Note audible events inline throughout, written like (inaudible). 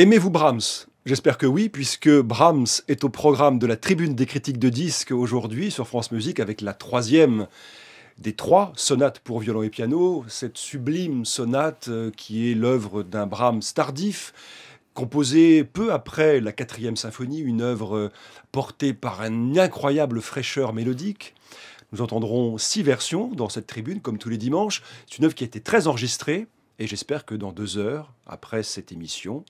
Aimez-vous Brahms J'espère que oui, puisque Brahms est au programme de la tribune des critiques de disques aujourd'hui sur France Musique avec la troisième des trois sonates pour violon et piano, cette sublime sonate euh, qui est l'œuvre d'un Brahms tardif, composée peu après la quatrième symphonie, une œuvre euh, portée par une incroyable fraîcheur mélodique. Nous entendrons six versions dans cette tribune, comme tous les dimanches. C'est une œuvre qui a été très enregistrée, et j'espère que dans deux heures, après cette émission,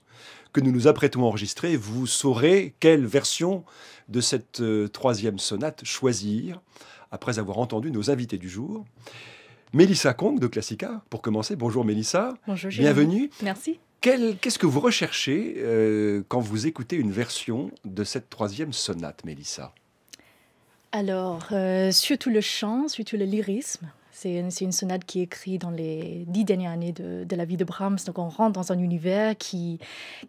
que nous nous apprêtons à enregistrer, vous saurez quelle version de cette euh, troisième sonate choisir, après avoir entendu nos invités du jour. Mélissa Kong de Classica, pour commencer. Bonjour Mélissa. Bonjour Bienvenue. Merci. Qu'est-ce que vous recherchez euh, quand vous écoutez une version de cette troisième sonate, Mélissa Alors, euh, surtout le chant, surtout le lyrisme, c'est une, sonate qui est écrite dans les dix dernières années de, la vie de Brahms. Donc on rentre dans un univers qui,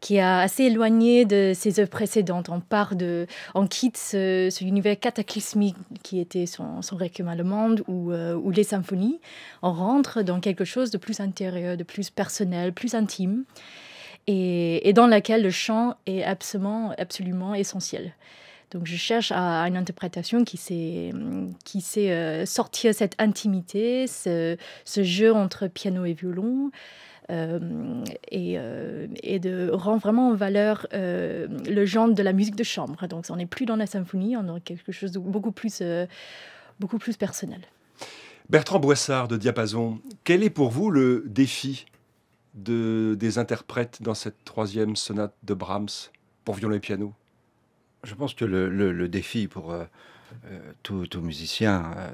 qui est assez éloigné de ses œuvres précédentes. On part de, quitte ce, univers cataclysmique qui était son, son Requiem allemand ou, euh, ou les symphonies. On rentre dans quelque chose de plus intérieur, de plus personnel, plus intime, et, et dans laquelle le chant est absolument, absolument essentiel. Donc je cherche à, une interprétation qui sait, qui sait euh, sortir euh, cette intimité, ce, jeu entre piano et violon. Euh, et, de rendre vraiment en valeur le genre de la musique de chambre. Donc on n'est plus dans la symphonie, on est quelque chose de beaucoup plus, beaucoup plus personnel. Bertrand Boissard de Diapason, quel est pour vous le défi de, des interprètes dans cette troisième sonate de Brahms pour violon et piano je pense que le, défi pour euh, euh, tout, musicien euh,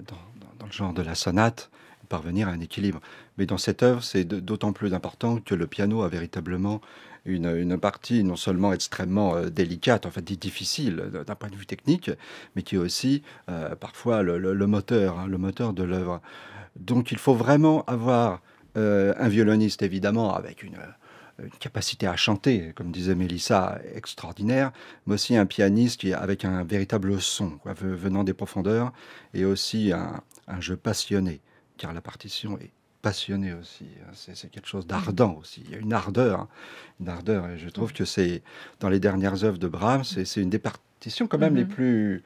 dans, le genre de la sonate, parvenir à un équilibre. Mais dans cette œuvre, c'est d'autant plus important que le piano a véritablement une, partie non seulement extrêmement délicate, en fait difficile d'un point de vue technique, mais qui est aussi parfois le, moteur, hein, le moteur de l'œuvre. Donc il faut vraiment avoir un violoniste, évidemment, avec une une capacité à chanter, comme disait Mélissa, extraordinaire, mais aussi un pianiste qui, avec un véritable son venant des profondeurs, et aussi un, jeu passionné, car la partition est passionnée aussi. Hein. c'est quelque chose d'ardent aussi. Il y a une ardeur, Et je trouve que c'est dans les dernières œuvres de Brahms, c'est une des partitions quand même les mm-hmm. plus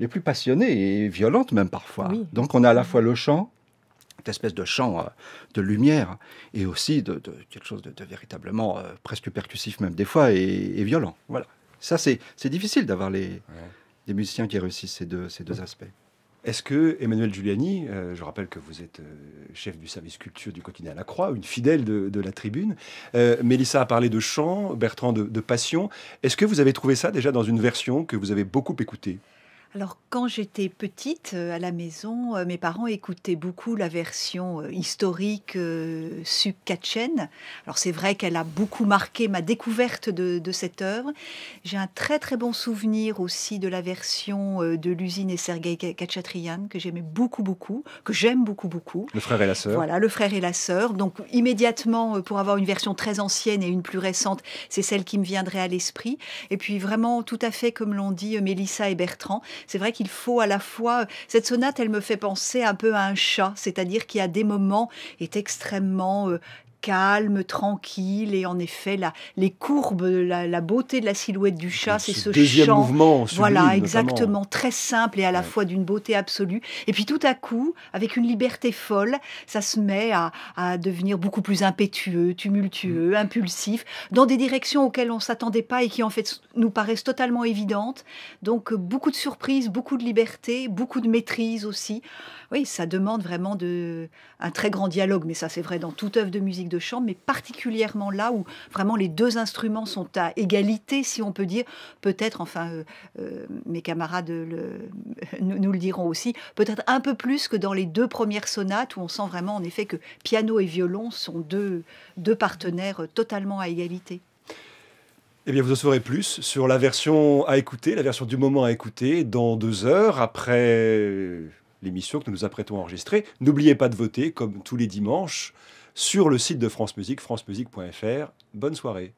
les plus passionnées et violentes même parfois. Donc on a à la fois le chant, cette espèce de chant euh, de lumière et aussi de, quelque chose de, véritablement euh, presque percussif même des fois et, violent. Voilà. Ça, c'est difficile d'avoir les des musiciens qui réussissent ces deux, ces deux aspects. Est-ce que Emmanuel Giuliani, euh, je rappelle que vous êtes chef du service culture du quotidien La Croix, une fidèle de, la tribune, Melissa Mélissa a parlé de chant, Bertrand de, de passion. Est-ce que vous avez trouvé ça déjà dans une version que vous avez beaucoup écoutée alors, quand j'étais petite euh, à la maison, euh, mes parents écoutaient beaucoup la version euh, historique euh, Katchen. Alors, c'est vrai qu'elle a beaucoup marqué ma découverte de, cette œuvre. J'ai un très très bon souvenir aussi de la version de l'usine et Sergei Kachatrian que j'aimais beaucoup beaucoup, que j'aime beaucoup beaucoup. Le frère et la sœur. Voilà, le frère et la sœur. Donc, immédiatement, pour avoir une version très ancienne et une plus récente, c'est celle qui me viendrait à l'esprit. Et puis, vraiment, tout à fait comme l'ont dit Mélissa et Bertrand, c'est vrai qu'il faut à la fois. Cette sonate, elle me fait penser un peu à un chat, c'est-à-dire qui à des moments est extrêmement euh, calme, tranquille, et en effet, la, les courbes, la, beauté de la silhouette du chat, c'est ce, deuxième chant, mouvement, voilà, exactement, très simple et à la fois d'une beauté absolue. Et puis tout à coup, avec une liberté folle, ça se met à, devenir beaucoup plus impétueux, tumultueux, mm. impulsif, dans des directions auxquelles on s'attendait pas et qui en fait nous paraissent totalement évidentes. Donc euh, beaucoup de surprises, beaucoup de liberté, beaucoup de maîtrise aussi. Oui, ça demande vraiment de, un très grand dialogue, mais ça c'est vrai dans toute œuvre de musique de chambre, mais particulièrement là où vraiment les deux instruments sont à égalité, si on peut dire, peut-être, enfin, euh, euh, mes camarades le, (laughs) nous, le diront aussi, peut-être un peu plus que dans les deux premières sonates où on sent vraiment en effet que piano et violon sont deux, deux partenaires totalement à égalité. Eh bien, vous en saurez plus sur la version à écouter, la version du moment à écouter, dans deux heures, après l'émission que nous nous apprêtons à enregistrer. N'oubliez pas de voter, comme tous les dimanches sur le site de France Musique, francemusique.fr. Bonne soirée.